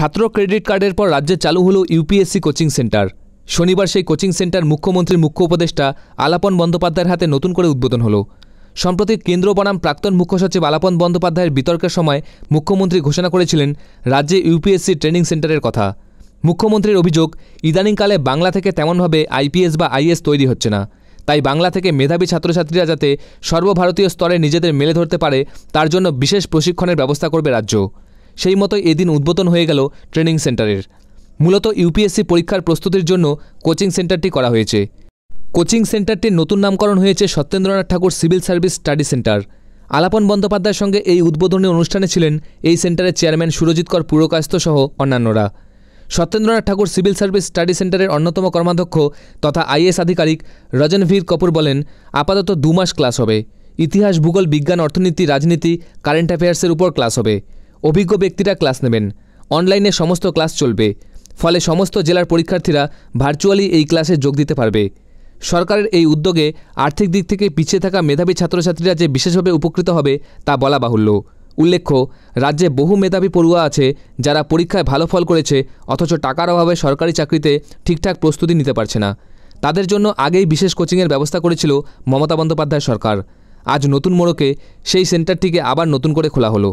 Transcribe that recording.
ছাত্র ক্রেডিট কার্ডের পর রাজ্যে চালু হলো ইউপিএসসি কোচিং সেন্টার শনিবার সেই কোচিং সেন্টার মুখ্যমন্ত্রীর মুখ্য উপদেষ্টা আলাপন বন্দ্যোপাধ্যায়ের হাতে নতুন করে উদ্বোধন হলো সম্প্রতি কেন্দ্র বনাম প্রাক্তন মুখ্য সচিব আলাপন বন্দ্যোপাধ্যায়ের বিতর্কের সময় মুখ্যমন্ত্রী ঘোষণা করেছিলেন রাজ্যে ইউপিএসসি ট্রেনিং সেন্টারের কথা মুখ্যমন্ত্রীর অভিযোগ ইদানিংকালে বাংলা থেকে তেমনভাবে আইপিএস বা আইএস তৈরি হচ্ছে না তাই বাংলা থেকে মেধাবী ছাত্রছাত্রীরা যাতে সর্বভারতীয় স্তরে নিজেদের মেলে ধরতে পারে তার জন্য বিশেষ প্রশিক্ষণের ব্যবস্থা করবে রাজ্য সেই মতো এদিন উদ্বোধন হয়ে গেল ট্রেনিং সেন্টারের মূলত ইউপিএসসি পরীক্ষার প্রস্তুতির জন্য কোচিং সেন্টারটি করা হয়েছে কোচিং সেন্টারটির নতুন নামকরণ হয়েছে Satyendranath Tagore civil service study centre Alapan বন্দ্যোপাধ্যায়ের সঙ্গে এই উদ্বোধনী অনুষ্ঠানে ছিলেন এই সেন্টারের চেয়ারম্যান সুরজিৎ কর পুরকাস্ত সহ অন্যান্যরা Satyendranath Tagore civil service study সেন্টারের অন্যতম কর্মাধ্যক্ষ তথা আইএস আধিকারিক রজনভীর কপুর বলেন আপাতত দু মাস ক্লাস হবে ইতিহাস ভূগোল বিজ্ঞান অর্থনীতি রাজনীতি কারেন্ট অ্যাফেয়ার্সের উপর ক্লাস হবে অভিজ্ঞ ব্যক্তিরা ক্লাস নেবেন অনলাইনে সমস্ত ক্লাস চলবে ফলে সমস্ত জেলার পরীক্ষার্থীরা ভার্চুয়ালি এই ক্লাসে যোগ দিতে পারবে সরকারের এই উদ্যোগে আর্থিক দিক থেকে পিছিয়ে থাকা মেধাবী ছাত্রছাত্রীরা যে বিশেষভাবে উপকৃত হবে তা বলা বাহুল্য উল্লেখ্য রাজ্যে বহু মেধাবী পড়ুয়া আছে যারা পরীক্ষায় ভালো ফল করেছে অথচ টাকার অভাবে সরকারি চাকরিতে ঠিকঠাক প্রস্তুতি নিতে পারছে না তাদের জন্য আগেই বিশেষ কোচিংয়ের ব্যবস্থা করেছিল মমতা বন্দ্যোপাধ্যায় সরকার আজ নতুন মোড়কে সেই সেন্টারটিকে আবার নতুন করে খোলা হলো